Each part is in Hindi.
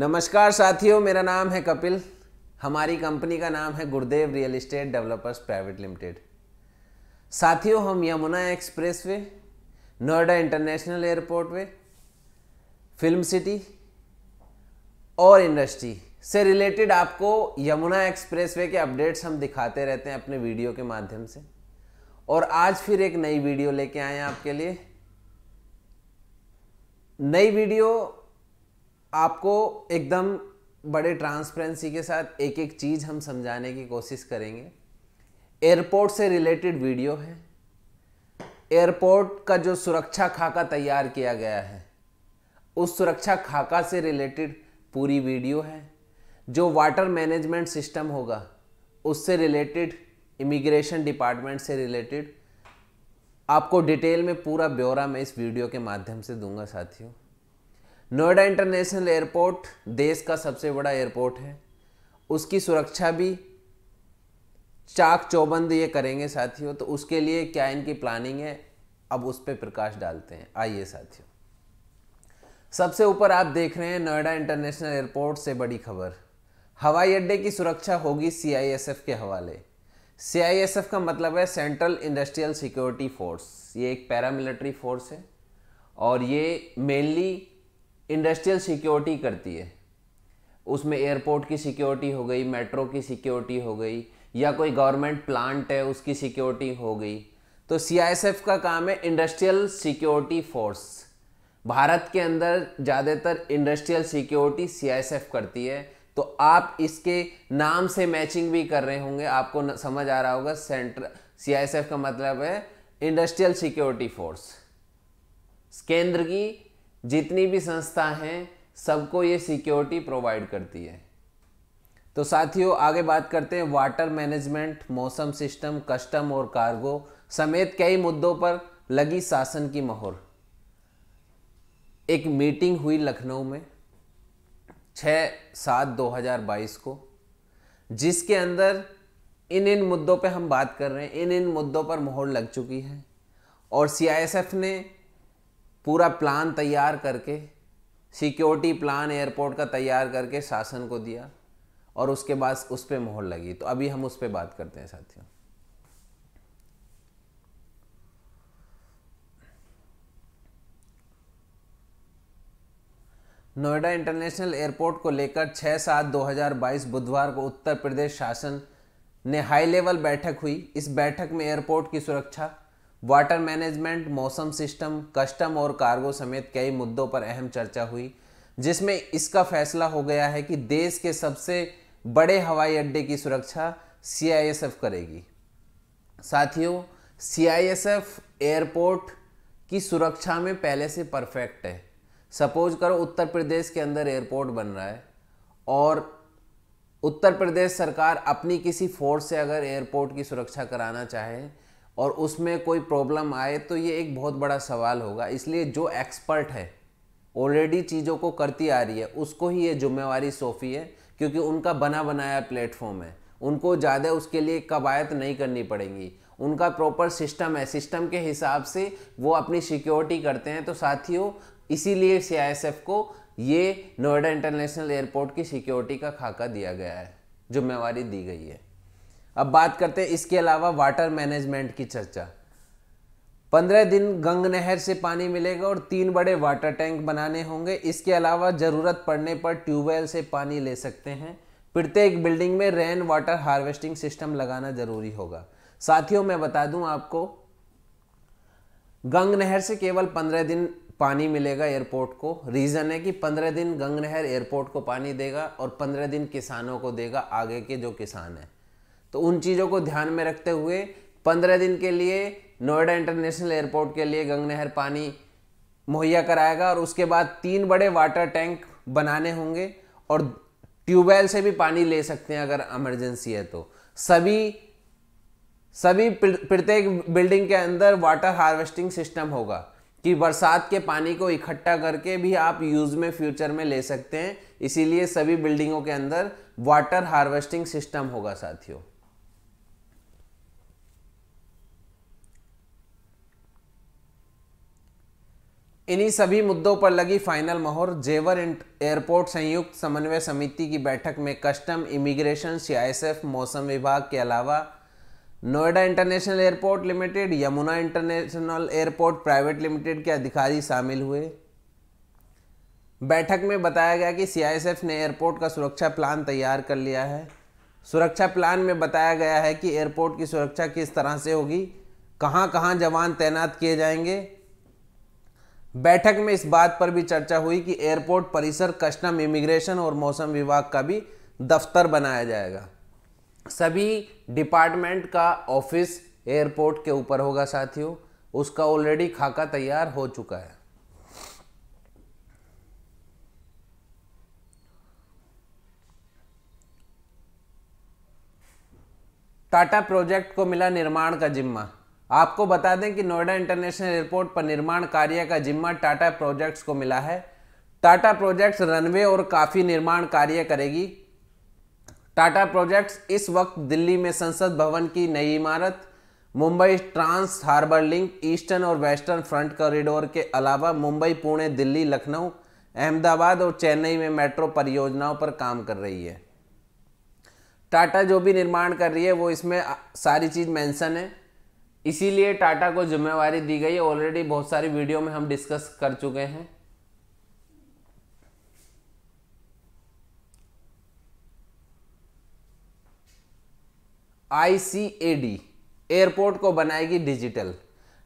नमस्कार साथियों मेरा नाम है कपिल हमारी कंपनी का नाम है Gurudev real estate developers private limited साथियों हम Yamuna expressway Noida international airport वे फिल्म सिटी और इंडस्ट्री से रिलेटेड आपको यमुना एक्सप्रेस वे के अपडेट्स हम दिखाते रहते हैं अपने वीडियो के माध्यम से और आज फिर एक नई वीडियो लेके आए हैं आपके लिए नई वीडियो आपको एकदम बड़े ट्रांसपेरेंसी के साथ एक एक चीज़ हम समझाने की कोशिश करेंगे एयरपोर्ट से रिलेटेड वीडियो है एयरपोर्ट का जो सुरक्षा खाका तैयार किया गया है उस सुरक्षा खाका से रिलेटेड पूरी वीडियो है जो वाटर मैनेजमेंट सिस्टम होगा उससे रिलेटेड इमिग्रेशन डिपार्टमेंट से रिलेटेड आपको डिटेल में पूरा ब्यौरा मैं इस वीडियो के माध्यम से दूंगा साथियों नोएडा इंटरनेशनल एयरपोर्ट देश का सबसे बड़ा एयरपोर्ट है उसकी सुरक्षा भी चाक चौबंद ये करेंगे साथियों तो उसके लिए क्या इनकी प्लानिंग है अब उस पर प्रकाश डालते हैं आइए साथियों सबसे ऊपर आप देख रहे हैं नोएडा इंटरनेशनल एयरपोर्ट से बड़ी खबर हवाई अड्डे की सुरक्षा होगी सीआईएसएफ के हवाले सीआईएसएफ का मतलब है सेंट्रल इंडस्ट्रियल सिक्योरिटी फोर्स ये एक पैरामिलिट्री फोर्स है और ये मेनली इंडस्ट्रियल सिक्योरिटी करती है उसमें एयरपोर्ट की सिक्योरिटी हो गई मेट्रो की सिक्योरिटी हो गई या कोई गवर्नमेंट प्लांट है उसकी सिक्योरिटी हो गई तो सी का काम है इंडस्ट्रियल सिक्योरिटी फोर्स भारत के अंदर ज़्यादातर इंडस्ट्रियल सिक्योरिटी सी करती है तो आप इसके नाम से मैचिंग भी कर रहे होंगे आपको समझ आ रहा होगा सेंट्र सी का मतलब है इंडस्ट्रियल सिक्योरिटी फोर्स केंद्र की जितनी भी संस्था हैं सबको ये सिक्योरिटी प्रोवाइड करती है तो साथियों आगे बात करते हैं वाटर मैनेजमेंट मौसम सिस्टम कस्टम और कार्गो समेत कई मुद्दों पर लगी शासन की मोहर एक मीटिंग हुई लखनऊ में 6 सात 2022 को जिसके अंदर इन इन मुद्दों पर हम बात कर रहे हैं इन इन मुद्दों पर मोहर लग चुकी है और सीआईएसएफ ने पूरा प्लान तैयार करके सिक्योरिटी प्लान एयरपोर्ट का तैयार करके शासन को दिया और उसके बाद उस पर मोहर लगी तो अभी हम उस पर बात करते हैं साथियों नोएडा इंटरनेशनल एयरपोर्ट को लेकर 6 सात 2022 बुधवार को उत्तर प्रदेश शासन ने हाई लेवल बैठक हुई इस बैठक में एयरपोर्ट की सुरक्षा वाटर मैनेजमेंट मौसम सिस्टम कस्टम और कार्गो समेत कई मुद्दों पर अहम चर्चा हुई जिसमें इसका फैसला हो गया है कि देश के सबसे बड़े हवाई अड्डे की सुरक्षा सीआईएसएफ करेगी साथियों सीआईएसएफ एयरपोर्ट की सुरक्षा में पहले से परफेक्ट है सपोज करो उत्तर प्रदेश के अंदर एयरपोर्ट बन रहा है और उत्तर प्रदेश सरकार अपनी किसी फोर्स से अगर एयरपोर्ट की सुरक्षा कराना चाहे और उसमें कोई प्रॉब्लम आए तो ये एक बहुत बड़ा सवाल होगा इसलिए जो एक्सपर्ट है ऑलरेडी चीज़ों को करती आ रही है उसको ही ये जुम्मेवारी सौंपी है क्योंकि उनका बना बनाया प्लेटफॉर्म है उनको ज़्यादा उसके लिए कवायद नहीं करनी पड़ेंगी उनका प्रॉपर सिस्टम है सिस्टम के हिसाब से वो अपनी सिक्योरिटी करते हैं तो साथियों इसीलिए सीआईएसएफ को ये नोएडा इंटरनेशनल एयरपोर्ट की सिक्योरिटी का खाका दिया गया है जिम्मेवारी दी गई है अब बात करते हैं इसके अलावा वाटर मैनेजमेंट की चर्चा पंद्रह दिन गंग नहर से पानी मिलेगा और तीन बड़े वाटर टैंक बनाने होंगे इसके अलावा ज़रूरत पड़ने पर ट्यूबवेल से पानी ले सकते हैं प्रत्येक बिल्डिंग में रेन वाटर हार्वेस्टिंग सिस्टम लगाना ज़रूरी होगा साथियों मैं बता दूं आपको गंग नहर से केवल पंद्रह दिन पानी मिलेगा एयरपोर्ट को रीज़न है कि पंद्रह दिन गंग नहर एयरपोर्ट को पानी देगा और पंद्रह दिन किसानों को देगा आगे के जो किसान हैं तो उन चीज़ों को ध्यान में रखते हुए पंद्रह दिन के लिए नोएडा इंटरनेशनल एयरपोर्ट के लिए गंग नहर पानी मुहैया कराएगा और उसके बाद तीन बड़े वाटर टैंक बनाने होंगे और ट्यूबवेल से भी पानी ले सकते हैं अगर इमरजेंसी है तो सभी सभी प्रत्येक बिल्डिंग के अंदर वाटर हार्वेस्टिंग सिस्टम होगा कि बरसात के पानी को इकट्ठा करके भी आप यूज़ में फ्यूचर में ले सकते हैं इसीलिए सभी बिल्डिंगों के अंदर वाटर हार्वेस्टिंग सिस्टम होगा साथियों इन्हीं सभी मुद्दों पर लगी फाइनल मोहर जेवर एयरपोर्ट संयुक्त समन्वय समिति की बैठक में कस्टम इमिग्रेशन सीआईएसएफ मौसम विभाग के अलावा Noida international airport limited Yamuna international airport private limited के अधिकारी शामिल हुए बैठक में बताया गया कि सीआईएसएफ ने एयरपोर्ट का सुरक्षा प्लान तैयार कर लिया है सुरक्षा प्लान में बताया गया है कि एयरपोर्ट की सुरक्षा किस तरह से होगी कहां कहां जवान तैनात किए जाएंगे बैठक में इस बात पर भी चर्चा हुई कि एयरपोर्ट परिसर कस्टम इमिग्रेशन और मौसम विभाग का भी दफ्तर बनाया जाएगा सभी डिपार्टमेंट का ऑफिस एयरपोर्ट के ऊपर होगा साथियों उसका ऑलरेडी खाका तैयार हो चुका है टाटा प्रोजेक्ट को मिला निर्माण का जिम्मा आपको बता दें कि नोएडा इंटरनेशनल एयरपोर्ट पर निर्माण कार्य का जिम्मा टाटा प्रोजेक्ट्स को मिला है टाटा प्रोजेक्ट्स रनवे और काफ़ी निर्माण कार्य करेगी टाटा प्रोजेक्ट्स इस वक्त दिल्ली में संसद भवन की नई इमारत Mumbai trans harbour link eastern और वेस्टर्न फ्रंट कॉरिडोर के अलावा मुंबई पुणे दिल्ली लखनऊ अहमदाबाद और चेन्नई में मेट्रो परियोजनाओं पर काम कर रही है टाटा जो भी निर्माण कर रही है वो इसमें सारी चीज़ मेंशन है इसीलिए टाटा को जिम्मेवारी दी गई है ऑलरेडी बहुत सारी वीडियो में हम डिस्कस कर चुके हैं आईसीएडी एयरपोर्ट को बनाएगी डिजिटल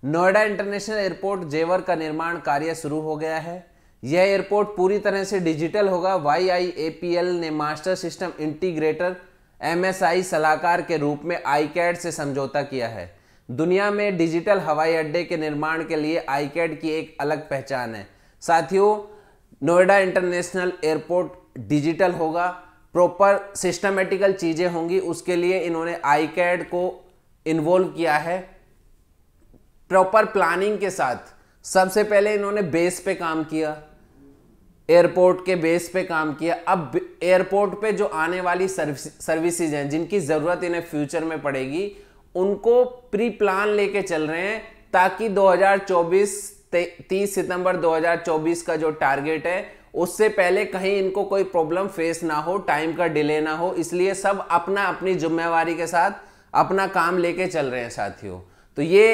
नोएडा इंटरनेशनल एयरपोर्ट जेवर का निर्माण कार्य शुरू हो गया है यह एयरपोर्ट पूरी तरह से डिजिटल होगा वाई ने मास्टर सिस्टम इंटीग्रेटर एमएसआई सलाहकार के रूप में आई से समझौता किया है दुनिया में डिजिटल हवाई अड्डे के निर्माण के लिए आईकेड की एक अलग पहचान है साथियों नोएडा इंटरनेशनल एयरपोर्ट डिजिटल होगा प्रॉपर सिस्टमेटिकल चीज़ें होंगी उसके लिए इन्होंने आईकैड को इन्वॉल्व किया है प्रॉपर प्लानिंग के साथ सबसे पहले इन्होंने बेस पे काम किया एयरपोर्ट के बेस पे काम किया अब एयरपोर्ट पे जो आने वाली सर्विस सर्विसेज हैं जिनकी ज़रूरत इन्हें फ्यूचर में पड़ेगी उनको प्री प्लान लेके चल रहे हैं ताकि 2024 30 सितंबर 2024 का जो टारगेट है उससे पहले कहीं इनको कोई प्रॉब्लम फेस ना हो टाइम का डिले ना हो इसलिए सब अपना अपनी जिम्मेवारी के साथ अपना काम लेके चल रहे हैं साथियों तो ये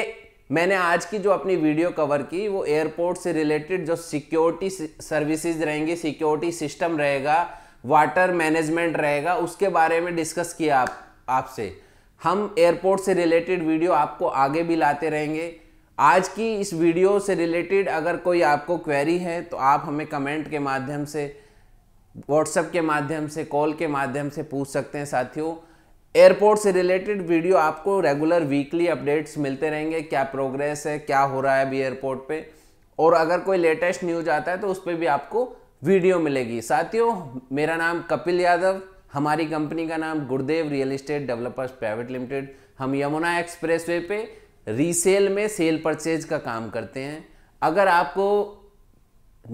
मैंने आज की जो अपनी वीडियो कवर की वो एयरपोर्ट से रिलेटेड जो सिक्योरिटी सर्विसेज रहेंगी सिक्योरिटी सिस्टम रहेगा वाटर मैनेजमेंट रहेगा उसके बारे में डिस्कस किया आप आपसे हम एयरपोर्ट से रिलेटेड वीडियो आपको आगे भी लाते रहेंगे आज की इस वीडियो से रिलेटेड अगर कोई आपको क्वेरी है तो आप हमें कमेंट के माध्यम से व्हाट्सएप के माध्यम से कॉल के माध्यम से पूछ सकते हैं साथियों एयरपोर्ट से रिलेटेड वीडियो आपको रेगुलर वीकली अपडेट्स मिलते रहेंगे क्या प्रोग्रेस है क्या हो रहा है अभी एयरपोर्ट पे और अगर कोई लेटेस्ट न्यूज आता है तो उस पर भी आपको वीडियो मिलेगी साथियों मेरा नाम कपिल यादव हमारी कंपनी का नाम Gurudev real estate developers private limited हम यमुना एक्सप्रेस वे पे रीसेल में सेल परचेज का काम करते हैं अगर आपको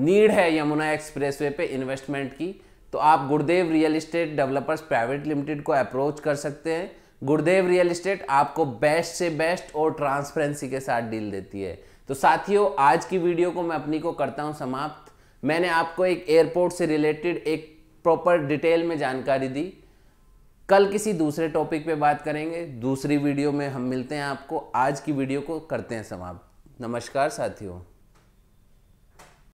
नीड है यमुना एक्सप्रेस वे पे इन्वेस्टमेंट की तो आप Gurudev real estate developers private limited को अप्रोच कर सकते हैं गुरुदेव रियल इस्टेट आपको बेस्ट से बेस्ट और ट्रांसपेरेंसी के साथ डील देती है तो साथियों आज की वीडियो को मैं अपनी को करता हूँ समाप्त मैंने आपको एक एयरपोर्ट से रिलेटेड एक प्रॉपर डिटेल में जानकारी दी कल किसी दूसरे टॉपिक पे बात करेंगे दूसरी वीडियो में हम मिलते हैं आपको आज की वीडियो को करते हैं समाप्त नमस्कार साथियों